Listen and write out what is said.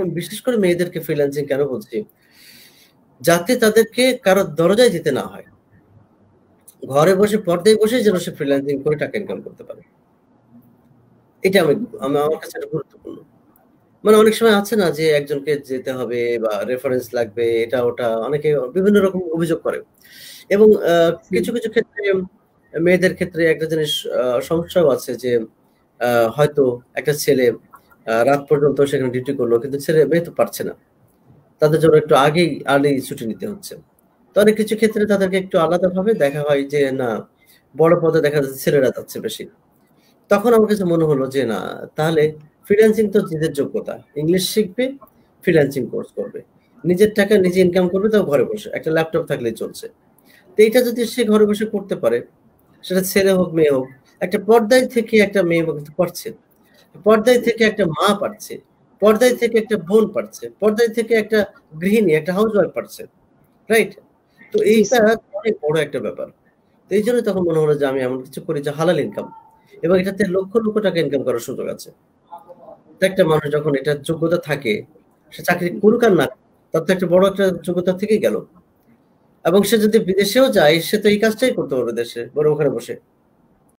এবং বিশেষ করে মেয়েদেরকে ফ্রিল্যান্সিং কেন বলছি যাতে তাদেরকে কারো দরজায় যেতে না হয় ঘরে বসে পর্দায় বসে যেন সে ফ্রিল্যান্সিং করে টাকা ইনকাম করতে পারে এটা আমি আমার কাছে গুরুত্বপূর্ণ মানে অনেক সময় আছে না যে একজনকে যেতে হবে বা রেফারেন্স লাগবে এটা ওটা অনেকে বিভিন্ন রকম অভিযোগ করে এবং কিছু কিছু ক্ষেত্রে মেয়েদের ক্ষেত্রে একটা জিনিস সমস্যাও আছে যে হয়তো একটা ছেলে রাত পর্যন্ত সেখানে ডিউটি করলো কিন্তু ছেড়ে বেরোতে পারছে না তাদের জন্য একটু আগেই আর্লি ছুটি নিতে হচ্ছে তো অনেক কিছু ক্ষেত্রে তাদেরকে একটু আলাদাভাবে দেখা হয় যে না বড় পদে দেখা যাচ্ছে ছেলেরা যাচ্ছে বেশি তখন আমার কাছে মনে হলো যে না তাহলে ফ্রিল্যান্সিং তো নিজের যোগ্যতা ইংলিশ শিখবে ফ্রিল্যান্সিং কোর্স করবে নিজের টাকা নিজে ইনকাম করবে তাও ঘরে বসে একটা ল্যাপটপ থাকলেই চলছে তো এইটা যদি সে ঘরে বসে করতে পারে সেটা ছেলে হোক মেয়ে হোক একটা পর্দায় থেকে একটা মেয়ে হোক পারছে পর্দায় থেকে একটা মা পারছে পর্দায় থেকে একটা বোন পারছে পর্দায় থেকে একটা গৃহিণী একটা হাউস ওয়াইফ পারছে রাইট তো এইটা অনেক বড় একটা ব্যাপার তো এই জন্য তখন মনে হলো যে আমি এমন কিছু করি যে হালাল ইনকাম এবং এটাতে লক্ষ লক্ষ টাকা ইনকাম করার সুযোগ আছে একটা মানুষ যখন এটা যোগ্যতা থাকে সে চাকরি করুক আর না তার তো একটা বড় একটা যোগ্যতা থেকেই গেল এবং সে যদি বিদেশেও যায় সে তো এই কাজটাই করতে পারবে দেশে বড় ওখানে বসে